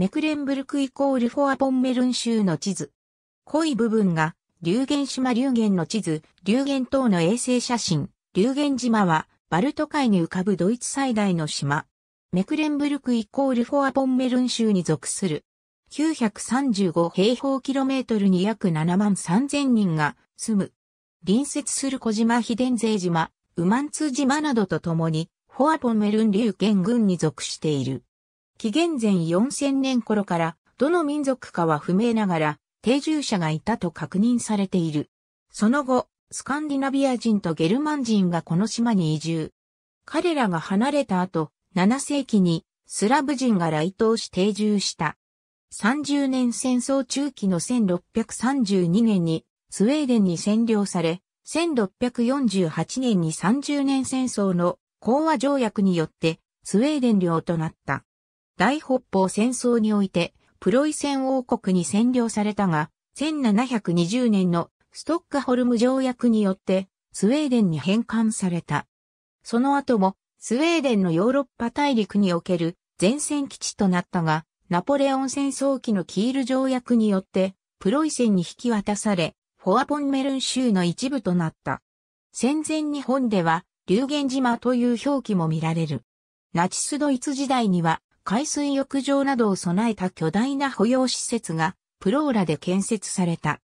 メクレンブルクイコールフォアポンメルン州の地図。濃い部分が、流言島流言の地図、流言等の衛星写真。流言島は、バルト海に浮かぶドイツ最大の島。メクレンブルクイコールフォアポンメルン州に属する。935平方キロメートルに約7万3000人が住む。隣接する小島秘伝税島、ウマンツ島などとともに、フォアポンメルン流言群に属している。紀元前4000年頃から、どの民族かは不明ながら、定住者がいたと確認されている。その後、スカンディナビア人とゲルマン人がこの島に移住。彼らが離れた後、7世紀にスラブ人が来島し定住した。30年戦争中期の1632年にスウェーデンに占領され、1648年に30年戦争の講和条約によってスウェーデン領となった。大北方戦争において、プロイセン王国に占領されたが、1720年のストックホルム条約によって、スウェーデンに返還された。その後も、スウェーデンのヨーロッパ大陸における前線基地となったが、ナポレオン戦争期のキール条約によって、プロイセンに引き渡され、フォアポンメルン州の一部となった。戦前日本では、流言島という表記も見られる。ナチスドイツ時代には、海水浴場などを備えた巨大な保養施設がプローラで建設された。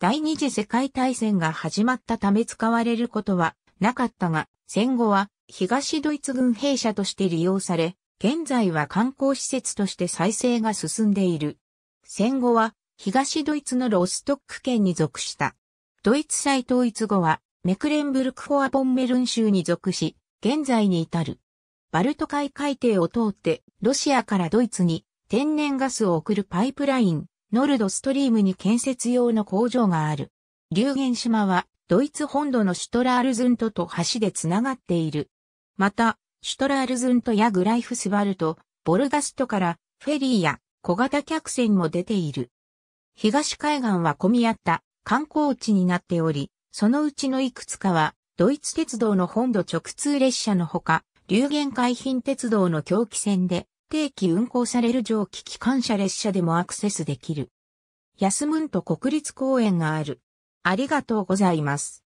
第二次世界大戦が始まったため使われることはなかったが、戦後は東ドイツ軍兵舎として利用され、現在は観光施設として再生が進んでいる。戦後は東ドイツのロストック県に属した。ドイツ再統一後はメクレンブルク・フォア・ボンメルン州に属し、現在に至る。バルト海海底を通って、ロシアからドイツに天然ガスを送るパイプライン、ノルドストリームに建設用の工場がある。流言島は、ドイツ本土のシュトラールズントと橋でつながっている。また、シュトラールズントやグライフスバルト、ボルガストからフェリーや小型客船も出ている。東海岸は混み合った観光地になっており、そのうちのいくつかはドイツ鉄道の本土直通列車のほか、流言海浜鉄道の狂気線で、定期運行される蒸気機関車列車でもアクセスできる。安文と国立公園がある。ありがとうございます。